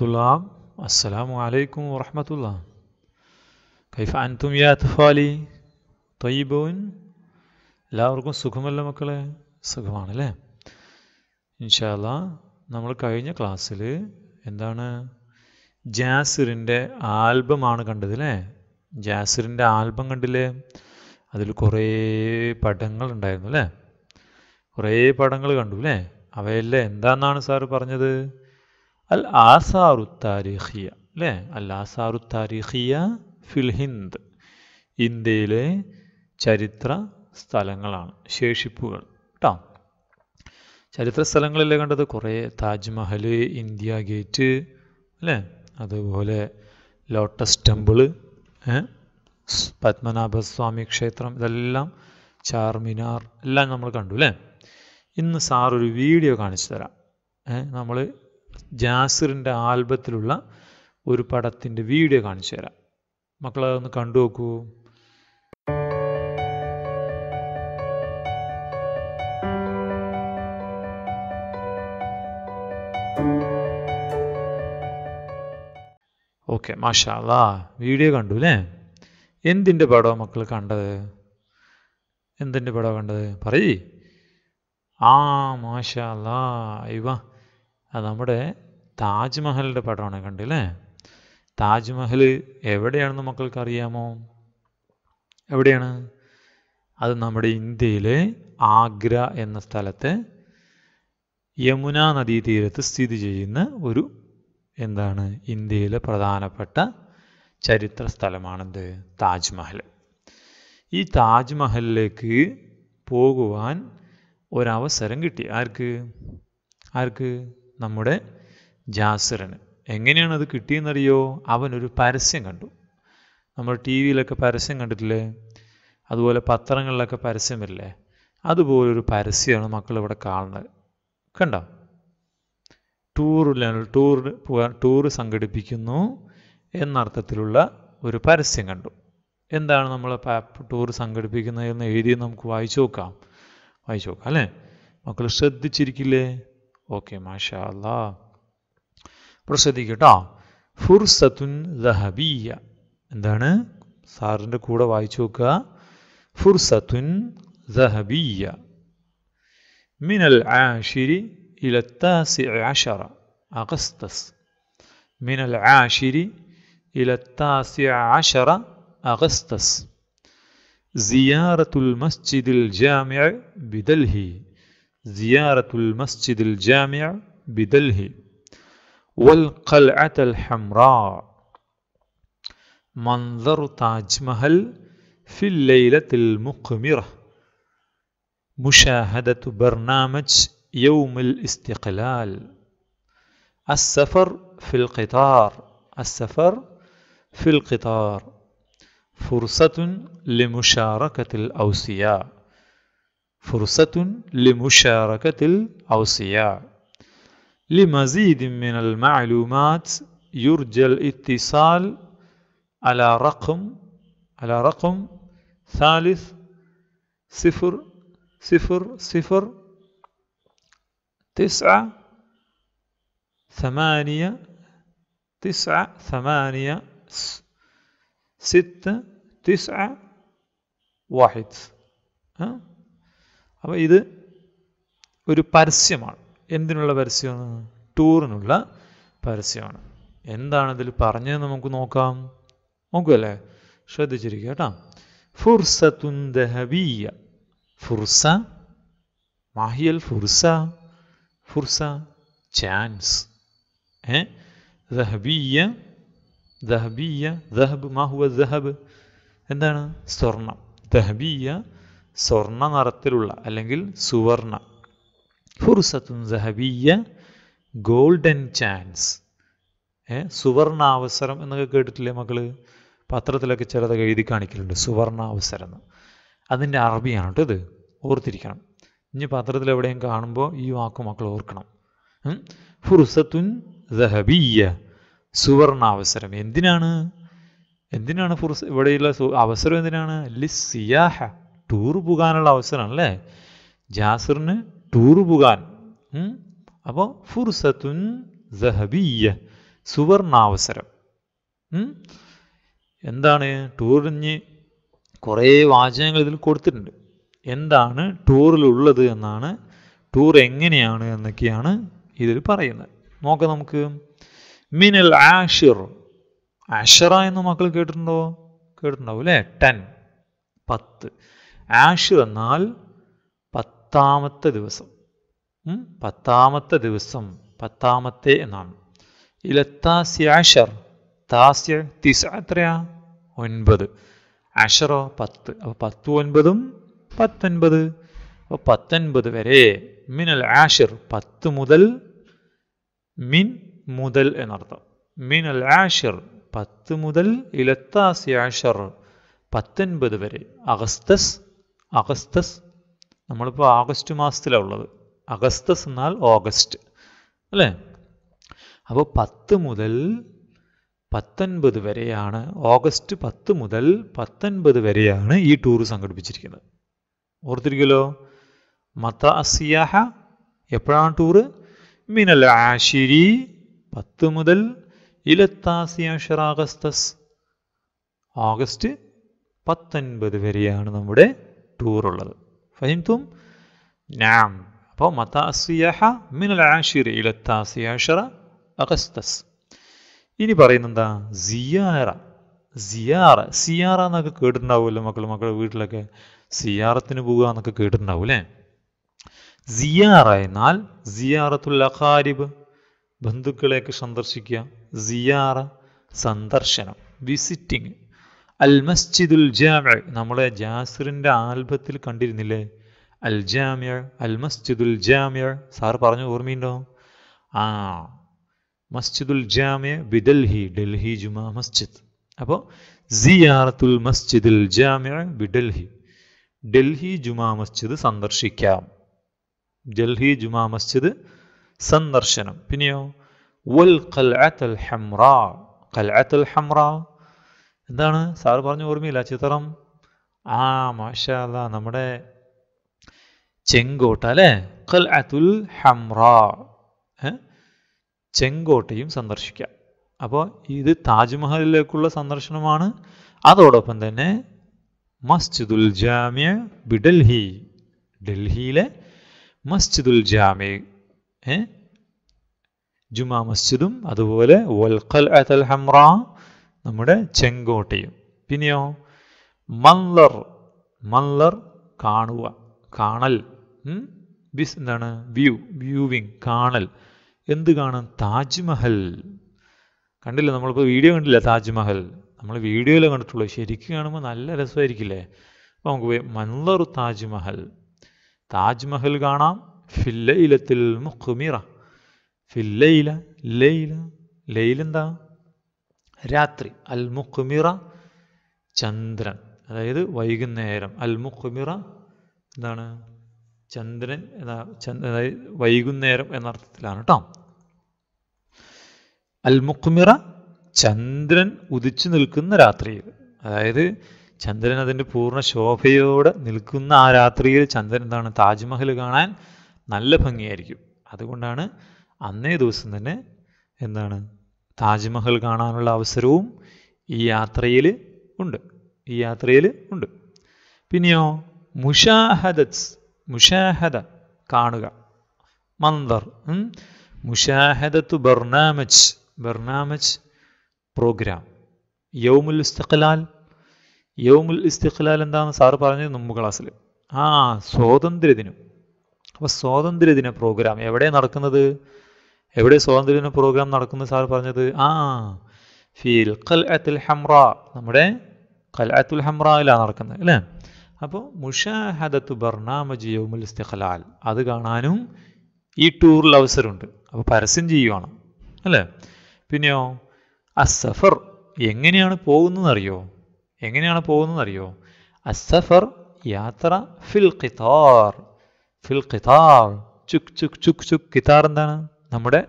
തുലാം അസ്സലാമു അലൈക്കും വറഹമത്തുള്ള കൈഫ അൻതും യാ തുഫാലി തൊയ്ബൂൻ എല്ലാവർക്കും സുഖമല്ല മക്കളെ സുഖമാണല്ലേ ഇൻഷാല്ല നമ്മൾ കഴിഞ്ഞ ക്ലാസ്സിൽ എന്താണ് ജാസിറിൻ്റെ ആൽബമാണ് കണ്ടത് അല്ലേ ജാസിറിൻ്റെ ആൽബം കണ്ടില്ലേ അതിൽ കുറേ പടങ്ങൾ ഉണ്ടായിരുന്നു അല്ലേ കുറേ പടങ്ങൾ കണ്ടു അല്ലേ അവയല്ലേ എന്താണെന്നാണ് സാറ് പറഞ്ഞത് അൽ ആസാറു താരീഖിയ അല്ലേ അൽ ആസാറു താരീഖിയ ഫിൽ ഹിന്ദ് ഇന്ത്യയിലെ ചരിത്ര സ്ഥലങ്ങളാണ് ശേഷിപ്പുകൾ കേട്ടോ ചരിത്ര സ്ഥലങ്ങളിലെ കണ്ടത് കുറേ താജ്മഹൽ ഇന്ത്യ ഗേറ്റ് അല്ലേ അതുപോലെ ലോട്ടസ് ടെമ്പിള് പത്മനാഭസ്വാമി ക്ഷേത്രം ഇതെല്ലാം ചാർമിനാർ എല്ലാം നമ്മൾ കണ്ടു അല്ലേ ഇന്ന് സാർ ഒരു വീഡിയോ കാണിച്ചു തരാം നമ്മൾ ജാസിറിൻ്റെ ആൽബത്തിലുള്ള ഒരു പടത്തിൻ്റെ വീഡിയോ കാണിച്ചു തരാം മക്കളെ ഒന്ന് കണ്ടു നോക്കൂ ഓക്കെ മാഷാല്ലാ വീഡിയോ കണ്ടു അല്ലേ എന്തിൻ്റെ പടമാണ് മക്കൾ കണ്ടത് എന്തിൻ്റെ പടമാണ് കണ്ടത് പറയ് ആ മാഷാല്ലാ ഇവാ അത് നമ്മുടെ താജ്മഹലിൻ്റെ പടമാണ് കണ്ടില്ലേ താജ്മഹൽ എവിടെയാണെന്ന് മക്കൾക്ക് അറിയാമോ എവിടെയാണ് അത് നമ്മുടെ ഇന്ത്യയിലെ ആഗ്ര എന്ന സ്ഥലത്തെ യമുന തീരത്ത് സ്ഥിതി ചെയ്യുന്ന ഒരു എന്താണ് ഇന്ത്യയിലെ പ്രധാനപ്പെട്ട ചരിത്ര സ്ഥലമാണിത് താജ്മഹൽ ഈ താജ്മഹലിലേക്ക് പോകുവാൻ ഒരവസരം കിട്ടി ആർക്ക് ആർക്ക് നമ്മുടെ ജാസിറന് എങ്ങനെയാണ് അത് കിട്ടിയെന്നറിയോ അവനൊരു പരസ്യം കണ്ടു നമ്മൾ ടി വിയിലൊക്കെ പരസ്യം കണ്ടിട്ടില്ലേ അതുപോലെ പത്രങ്ങളിലൊക്കെ പരസ്യം വരില്ലേ അതുപോലൊരു പരസ്യമാണ് മക്കൾ ഇവിടെ കാണുന്നത് കണ്ടോ ടൂറിൽ ടൂർ പോകാൻ ടൂർ സംഘടിപ്പിക്കുന്നു എന്നർത്ഥത്തിലുള്ള ഒരു പരസ്യം കണ്ടു എന്താണ് നമ്മൾ ടൂർ എന്ന് എഴുതി നമുക്ക് വായിച്ചു നോക്കാം വായിച്ചു നോക്കാം അല്ലേ മക്കൾ ശ്രദ്ധിച്ചിരിക്കില്ലേ اوكي ما شاء الله പ്രൊസീഡ് കേട്ടോ ഫുർസത്തുൻ ذهبية എന്താണ് സാറിൻ്റെ കൂടെ വായിച്ചു നോക്കുക ഫുർസത്തുൻ ذهبية من العاشر إلى التاسع عشر أغسطس من العاشر إلى التاسع عشر أغسطس زيارة المسجد الجامع بدلهي زيارة المسجد الجامع بدله والقلعة الحمراء منظر تاج محل في الليلة المقمرة مشاهدة برنامج يوم الاستقلال السفر في القطار السفر في القطار فرصة لمشاركة الأوصياء فرصة لمشاركة الأوصياء لمزيد من المعلومات يرجى الاتصال على رقم على رقم ثالث صفر صفر صفر تسعة ثمانية تسعة ثمانية ستة تسعة واحد ها അപ്പോൾ ഇത് ഒരു പരസ്യമാണ് എന്തിനുള്ള പരസ്യമാണ് ടൂറിനുള്ള പരസ്യമാണ് എന്താണ് ഇതിൽ പറഞ്ഞതെന്ന് നമുക്ക് നോക്കാം നോക്കുമല്ലേ ശ്രദ്ധിച്ചിരിക്കുക കേട്ടോ ഫുർസത്തുൻ ദഹബിയ ഫുർസ മാഹിയൽ ഫുർസ ഫുർസ ചാൻസ് ഏ ദഹബിയ ദഹബിയ ദഹബ് മാഹുവ ദഹബ് എന്താണ് സ്വർണം ദഹബിയ സ്വർണ്ണ നിറത്തിലുള്ള അല്ലെങ്കിൽ സുവർണ ഫുർസത്തുൻ സഹബിയ ഗോൾഡൻ ചാൻസ് സുവർണാവസരം എന്നൊക്കെ കേട്ടിട്ടില്ലേ മക്കള് പത്രത്തിലൊക്കെ ചിലതൊക്കെ എഴുതി കാണിക്കലുണ്ട് സുവർണാവസരം എന്ന് അതിൻ്റെ അറബിയാണ് കേട്ടോ ഇത് ഓർത്തിരിക്കണം ഇനി പത്രത്തിൽ എവിടെയും കാണുമ്പോൾ ഈ വാക്ക് മക്കൾ ഓർക്കണം ഫുർസത്തുൻ ദഹബിയ സുവർണാവസരം എന്തിനാണ് എന്തിനാണ് ഫുർസ ഇവിടെയുള്ള അവസരം എന്തിനാണ് സിയാഹ ടൂർ പോകാനുള്ള അവസരമാണ് അല്ലേ ജാസിറിന് ടൂർ പോകാൻ അപ്പോൾ ഫുർസത്തുൻ സഹബിയ സുവർണാവസരം എന്താണ് ടൂറിഞ്ഞ് കുറേ വാചകങ്ങൾ ഇതിൽ കൊടുത്തിട്ടുണ്ട് എന്താണ് ടൂറിലുള്ളത് എന്നാണ് ടൂർ എങ്ങനെയാണ് എന്നൊക്കെയാണ് ഇതിൽ പറയുന്നത് നോക്ക നമുക്ക് മിനൽ ആഷിർ ആഷറ എന്ന് മക്കൾ കേട്ടിട്ടുണ്ടോ കേട്ടിട്ടുണ്ടാവും അല്ലേ ടെൻ പത്ത് ആഷ് എന്നാൽ പത്താമത്തെ ദിവസം പത്താമത്തെ ദിവസം പത്താമത്തെ എന്നാണ് ഇലത്താസ്യാഷർ താസ്യ തിസ എത്രയാ ഒൻപത് അഷറോ പത്ത് അപ്പോൾ പത്ത് ഒൻപതും പത്തൊൻപത് അപ്പോൾ പത്തൊൻപത് വരെ മിനൽ ആഷിർ പത്ത് മുതൽ മിൻ മുതൽ എന്നർത്ഥം മിനൽ ആഷിർ പത്ത് മുതൽ ഇലത്താസ്യാഷർ പത്തൊൻപത് വരെ അഗസ്തസ് അഗസ്തസ് നമ്മളിപ്പോൾ ആഗസ്റ്റ് മാസത്തിലാണ് ഉള്ളത് അഗസ്തസ് എന്നാൽ ഓഗസ്റ്റ് അല്ലേ അപ്പോൾ പത്ത് മുതൽ പത്തൊൻപത് വരെയാണ് ഓഗസ്റ്റ് പത്ത് മുതൽ പത്തൊൻപത് വരെയാണ് ഈ ടൂർ സംഘടിപ്പിച്ചിരിക്കുന്നത് ഓർത്തിരിക്കലോ മത്ത അസിയാഹ എപ്പോഴാണ് ടൂറ് മിനൽ ആശിരി പത്ത് മുതൽ ഇലത്താസിയാഷർ ആഗസ്തസ് ഓഗസ്റ്റ് പത്തൊൻപത് വരെയാണ് നമ്മുടെ ഉള്ളത് ഫഹിംതും നാം അപ്പോൾ മതാസിയഹ മിനൽ അഗസ്തസ് ഇനി പറയുന്നെന്താ സിയാറ സിയാറ സിയാറ എന്നൊക്കെ കേട്ടിട്ടുണ്ടാവുമല്ലോ മക്കൾ മക്കളുടെ വീട്ടിലൊക്കെ സിയാറത്തിന് പോവുക എന്നൊക്കെ കേട്ടിട്ടുണ്ടാവും അല്ലേ സിയാറ എന്നാൽ സിയാറത്തുൽ അഖാരിബ് ബന്ധുക്കളെയൊക്കെ സന്ദർശിക്കുക സിയാറ സന്ദർശനം വിസിറ്റിംഗ് അൽ മസ്ജിദുൽ ജാമ നമ്മളെ ജാസിറിൻ്റെ ആൽബത്തിൽ കണ്ടിരുന്നില്ലേ അൽ ജാമ്യ അൽ മസ്ജിദുൽ ജാമ്യ സാർ പറഞ്ഞു ഓർമ്മയുണ്ടോ ആ മസ്ജിദുൽ ജാമ്യ ബിദൽഹി ഡൽഹി ജുമാ മസ്ജിദ് അപ്പോൾ സിയാറത്തുൽ മസ്ജിദുൽ ജാമ്യ ബിഡൽഹി ഡൽഹി ജുമാ മസ്ജിദ് സന്ദർശിക്കാം ഡൽഹി ജുമാ മസ്ജിദ് സന്ദർശനം പിന്നെയോ വൽ ഖൽഅത്തൽ ഹംറ ഖൽഅത്തൽ ഹംറ എന്താണ് സാറ് പറഞ്ഞു ഓർമ്മയില്ല ചിത്രം ആ മാഷാല്ല നമ്മുടെ ചെങ്കോട്ട അല്ലേ അതുൽ ഹംറ ചെങ്കോട്ടയും സന്ദർശിക്കാം അപ്പോൾ ഇത് താജ്മഹലിലേക്കുള്ള സന്ദർശനമാണ് അതോടൊപ്പം തന്നെ മസ്ജിദുൽ ജാമ്യ ബിഡൽഹി ഡൽഹിയിലെ മസ്ജിദുൽ ജാമ്യ ജുമാ മസ്ജിദും അതുപോലെ വൽഖൽ അതൽ ഹംറ നമ്മുടെ ചെങ്കോട്ടയും പിന്നെയോ മല്ലർ മല്ലർ കാണുക കാണൽ ബിസ് എന്താണ് വ്യൂ വ്യൂവിങ് കാണൽ എന്ത് കാണും താജ്മഹൽ കണ്ടില്ല നമ്മളിപ്പോൾ വീഡിയോ കണ്ടില്ല താജ്മഹൽ നമ്മൾ വീഡിയോയിൽ കണ്ടിട്ടുള്ളൂ ശരിക്കും കാണുമ്പോൾ നല്ല രസമായിരിക്കില്ലേ അപ്പോൾ നമുക്ക് പോയി മല്ലർ താജ്മഹൽ താജ്മഹൽ കാണാം ഫില്ലയിലത്തിൽ മുഖ്മിറ ഫില്ലയില ലൈല ലൈലെന്താ രാത്രി അൽ മുഖ്മിറ ചന്ദ്രൻ അതായത് വൈകുന്നേരം അൽ മുഖ്മിറ എന്താണ് ചന്ദ്രൻ എന്ന അതായത് വൈകുന്നേരം എന്നർത്ഥത്തിലാണ് കേട്ടോ അൽ മുഖ്മിറ ചന്ദ്രൻ ഉദിച്ചു നിൽക്കുന്ന രാത്രിയിൽ അതായത് ചന്ദ്രൻ അതിൻ്റെ പൂർണ്ണ ശോഭയോടെ നിൽക്കുന്ന ആ രാത്രിയിൽ ചന്ദ്രൻ എന്താണ് താജ്മഹൽ കാണാൻ നല്ല ഭംഗിയായിരിക്കും അതുകൊണ്ടാണ് അന്നേ ദിവസം തന്നെ എന്താണ് താജ്മഹൽ കാണാനുള്ള അവസരവും ഈ യാത്രയിൽ ഉണ്ട് ഈ യാത്രയിൽ ഉണ്ട് പിന്നെയോ മുഷാഹദത്സ് മുഷാഹദ കാണുക മന്ദർ മുഷാഹദത്ത് ബർണാമച്ച് ബർണാമച്ച് പ്രോഗ്രാം യൗമുൽ ഇസ്തഖലാൽ യൗമുൽ ഇസ്തിഖലാൽ എന്താണെന്ന് സാറ് പറഞ്ഞത് മുമ്പ് ക്ലാസ്സിൽ ആ സ്വാതന്ത്ര്യദിനം അപ്പോൾ സ്വാതന്ത്ര്യദിന പ്രോഗ്രാം എവിടെ നടക്കുന്നത് എവിടെ സ്വാതന്ത്ര്യദിന പ്രോഗ്രാം നടക്കുന്നു സാർ പറഞ്ഞത് ആ ഫീൽ കൽ അത്തുൽ ഹംറ നമ്മുടെ കൽ അത്തുൽ ഹംറയിലാണ് നടക്കുന്നത് അല്ലേ അപ്പോൾ മുഷാഹദത്ത് ബർണാമജ് ഇസ്തിഖലാൽ അത് കാണാനും ഈ ടൂറിൽ അവസരമുണ്ട് അപ്പോൾ പരസ്യം ചെയ്യുവാണ് അല്ലേ പിന്നെയോ അസഫർ എങ്ങനെയാണ് പോകുന്നതെന്നറിയോ എങ്ങനെയാണ് പോകുന്നതെന്നറിയോ അസഫർ യാത്ര ഫിൽ ഖിതാർ ഫിൽ ഖിതാർ ചുക് ചുക് ചുക് ചുക് കിതാർ എന്താണ് നമ്മുടെ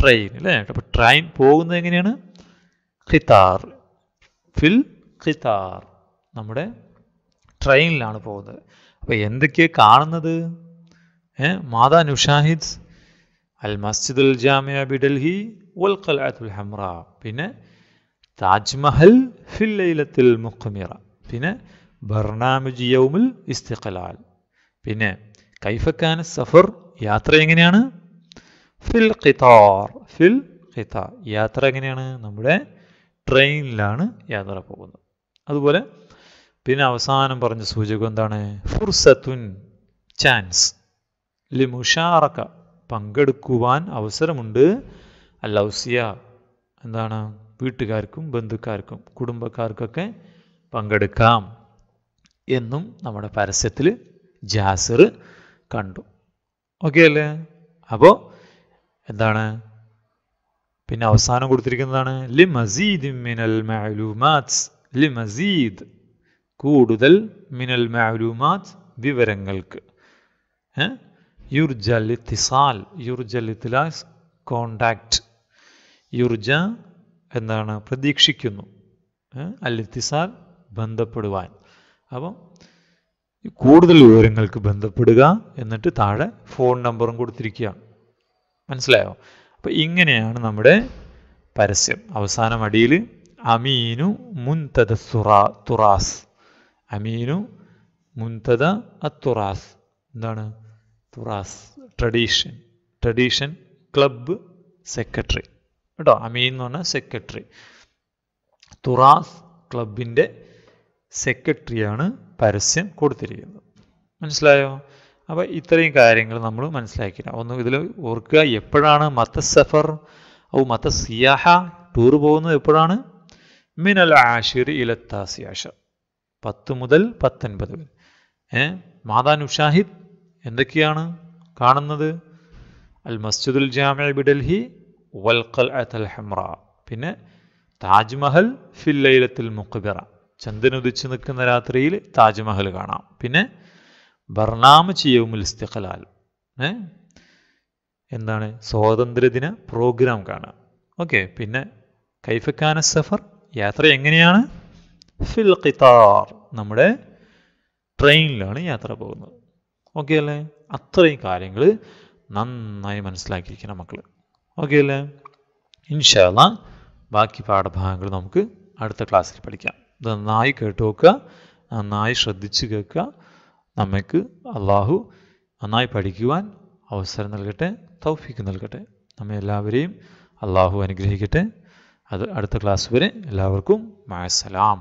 ട്രെയിൻ അല്ലേ അപ്പോൾ ട്രെയിൻ പോകുന്നത് എങ്ങനെയാണ് ഖിത്താർ ഫിൽ ഖിത്താർ നമ്മുടെ ട്രെയിനിലാണ് പോകുന്നത് അപ്പോൾ എന്തൊക്കെയാണ് കാണുന്നത് മാതാ നുഷാഹിദ് അൽ മസ്ജിദുൽ ജാമിയ ബി ഡൽഹി വൽ ഹംറ പിന്നെ താജ്മഹൽ ഫിൽ ലൈലത്തുൽ മുഖമിറ പിന്നെ ബർണാമിജ് യൗമുൽ ഇസ്തിഖലാൽ പിന്നെ കൈഫക്കാന സഫർ യാത്ര എങ്ങനെയാണ് ഫിൽ ഖിതാർ ഫിൽ ഖിതാർ യാത്ര എങ്ങനെയാണ് നമ്മുടെ ട്രെയിനിലാണ് യാത്ര പോകുന്നത് അതുപോലെ പിന്നെ അവസാനം പറഞ്ഞ സൂചകം എന്താണ് ഫുർസത്തുൻ ചാൻസ് ലിമുഷാറക്ക പങ്കെടുക്കുവാൻ അവസരമുണ്ട് അല്ലൗസിയ എന്താണ് വീട്ടുകാർക്കും ബന്ധുക്കാർക്കും കുടുംബക്കാർക്കൊക്കെ പങ്കെടുക്കാം എന്നും നമ്മുടെ പരസ്യത്തിൽ ജാസിർ കണ്ടു ഓക്കെ അല്ലേ അപ്പോൾ എന്താണ് പിന്നെ അവസാനം കൊടുത്തിരിക്കുന്നതാണ് ലി മസീദ് മിനൽ മാലൂമാത്സ് ലി മസീദ് കൂടുതൽ മിനൽ മാലൂമാത് വിവരങ്ങൾക്ക് യുർജ ലിത്തിസാൽ യുർജ ലിത്തിലാസ് കോണ്ടാക്റ്റ് യുർജ എന്താണ് പ്രതീക്ഷിക്കുന്നു അല്ലിത്തിസാൽ ബന്ധപ്പെടുവാൻ അപ്പം കൂടുതൽ വിവരങ്ങൾക്ക് ബന്ധപ്പെടുക എന്നിട്ട് താഴെ ഫോൺ നമ്പറും കൊടുത്തിരിക്കുകയാണ് മനസ്സിലായോ അപ്പോൾ ഇങ്ങനെയാണ് നമ്മുടെ പരസ്യം അവസാന അടിയിൽ അമീനു മുൻതദ സുറാ തുറാസ് അമീനു മുൻതദ അത്തുറാസ് എന്താണ് തുറാസ് ട്രഡീഷൻ ട്രഡീഷൻ ക്ലബ്ബ് സെക്രട്ടറി കേട്ടോ അമീൻ എന്ന് പറഞ്ഞാൽ സെക്രട്ടറി തുറാസ് ക്ലബിൻ്റെ സെക്രട്ടറിയാണ് പരസ്യം കൊടുത്തിരിക്കുന്നത് മനസ്സിലായോ അപ്പോൾ ഇത്രയും കാര്യങ്ങൾ നമ്മൾ മനസ്സിലാക്കില്ല ഒന്ന് ഇതിൽ ഓർക്കുക എപ്പോഴാണ് മത സഫർ ഔ മത സിയാഹ ടൂർ പോകുന്നത് എപ്പോഴാണ് മിനൽ ആഷിർ ഇലത്താസിയാഷ പത്ത് മുതൽ പത്തൊൻപത് വരെ ഏ മാതാ നുഷാഹിദ് എന്തൊക്കെയാണ് കാണുന്നത് അൽ മസ്ജിദുൽ ജാമ്യ ബിഡൽഹി വൽഖൽ അത്തൽ ഹെമ്ര പിന്നെ താജ്മഹൽ ഫില്ലയിലത്തിൽ മുഖബിറ ചന്ദനുദിച്ച് നിൽക്കുന്ന രാത്രിയിൽ താജ്മഹൽ കാണാം പിന്നെ ബർണാമ ചെയ്യവും ഇസ്തിഖലാൽ ഏ എന്താണ് സ്വാതന്ത്ര്യദിന പ്രോഗ്രാം കാണാം ഓക്കെ പിന്നെ കൈഫക്കാന സഫർ യാത്ര എങ്ങനെയാണ് ഫിൽ ഖിതാർ നമ്മുടെ ട്രെയിനിലാണ് യാത്ര പോകുന്നത് ഓക്കെ അല്ലേ അത്രയും കാര്യങ്ങൾ നന്നായി മനസ്സിലാക്കിയിരിക്കണം മക്കൾ ഓക്കെ അല്ലേ ഇൻഷാല്ല ബാക്കി പാഠഭാഗങ്ങൾ നമുക്ക് അടുത്ത ക്ലാസ്സിൽ പഠിക്കാം നന്നായി കേട്ടു നോക്കുക നന്നായി ശ്രദ്ധിച്ചു കേൾക്കുക നമുക്ക് അള്ളാഹു നന്നായി പഠിക്കുവാൻ അവസരം നൽകട്ടെ തൗഫിക്ക് നൽകട്ടെ നമ്മെ എല്ലാവരെയും അള്ളാഹു അനുഗ്രഹിക്കട്ടെ അത് അടുത്ത ക്ലാസ് വരെ എല്ലാവർക്കും മാസലാം